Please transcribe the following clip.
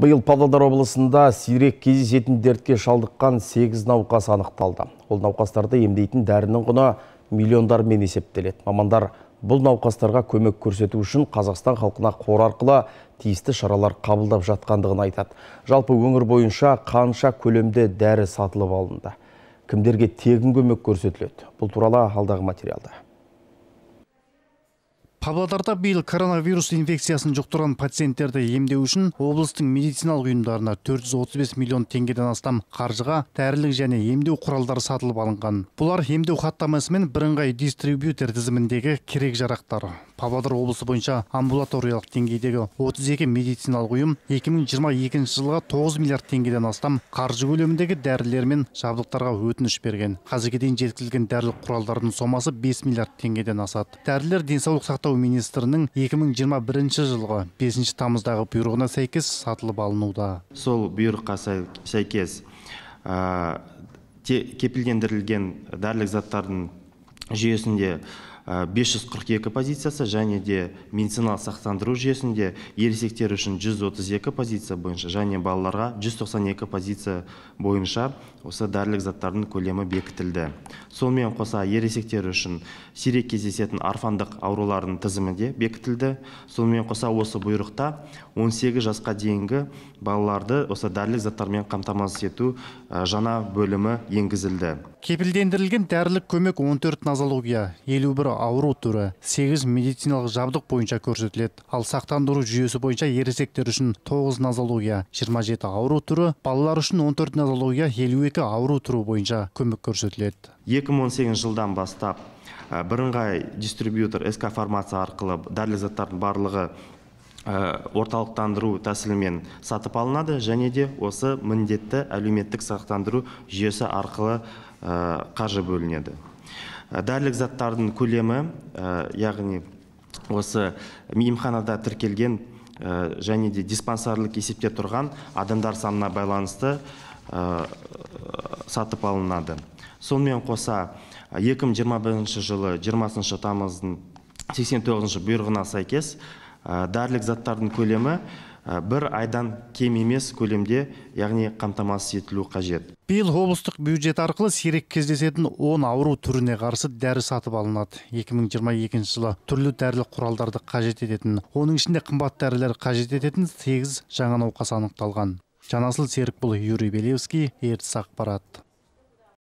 Бұл Павлодар облысында сирек кездесетін дертке шалдыққан 8 науқас анықталды. Ол науқастарды емдейтін дәрінің құны миллиондармен есептеледі. Мамандар бұл науқастарға көмек көрсету үшін Қазақстан халқына қор арқылы тиісті шаралар қабылдап жатқандығын айтады. Жалпы өңір бойынша қанша көлемде дәрі сатылып алынды. Кімдерге тегін көмек көрсетіледі. Бұл туралы алдағы материалда павлодарда биыл коронавирус инфекциясын жұқтырған пациенттерді емдеу үшін облыстың медициналық ұйымдарына 435 миллион теңгеден астам қаржыға дәрілік және емдеу құралдары сатылып алынған бұлар емдеу хаттамасы мен бірыңғай дистрибьютер тізіміндегі керек жарақтар павлодар облысы бойынша амбулаториялық деңгейдегі 32 медициналық ұйым 2022 жылға 9 миллиард теңгеден астам қаржы көлеміндегі дәрілер мен жабдықтарға өтініш берген қазірге дейін жеткізілген дәрілік құралдардың сомасы 5 миллиард теңгеден асады дәрілер денсаулық сақтау сақтау министрінің 2021 жылғы 5 тамыздағы бұйрығына сәйкес сатылып алынуда сол бұйрыққа сәйкес ә, кепілдендірілген дәрілік заттардың жүйесінде 542 э, позициясы және де медициналық сақтандыру жүйесінде ересектер үшін 132 позиция бойынша және балаларға 192 позиция бойынша осы дәрілік заттардың көлемі бекітілді сонымен қоса ересектер үшін сирек кездесетін арфандық аурулардың тізімі де бекітілді сонымен қоса осы бұйрықта 18 жасқа дейінгі балаларды осы дәрілік заттармен қамтамасыз ету э, жаңа бөлімі енгізілді кепілдендірілген дәрілік көмек 14 назология елу бір ауру түрі сегіз медициналық жабдық бойынша көрсетіледі ал сақтандыру жүйесі бойынша ересектер үшін тоғыз назология жиырма жеті ауру түрі балалар үшін он төрт назология елу екі ауру түрі бойынша көмек көрсетіледі екі мың он сегізінші жылдан бастап бірыңғай дистрибьютор ск фармация арқылы дәрілік заттардың барлығы орталықтандыру тәсілімен сатып алынады және де осы міндетті әлеуметтік сақтандыру жүйесі арқылы қаржы бөлінеді Э, дәрілік заттардың көлемі э, яғни осы мейімханада тіркелген э, және де диспансерлік есепте тұрған адамдар санына байланысты сатып алынады сонымен қоса 2021 жылы 20 тамыздың 89 бұйрығына сәйкес дәрілік заттардың көлемі Ә, бір айдан кем емес көлемде яғни қамтамасыз етілу қажет биыл облыстық бюджет арқылы сирек кездесетін он ауру түріне қарсы дәрі сатып алынады 2022 жылы түрлі дәрілік құралдарды қажет ететін оның ішінде қымбат дәрілер қажет ететін сегіз жаңа науқас анықталған жанасыл серікбұл юрий белевский ертіс ақпарат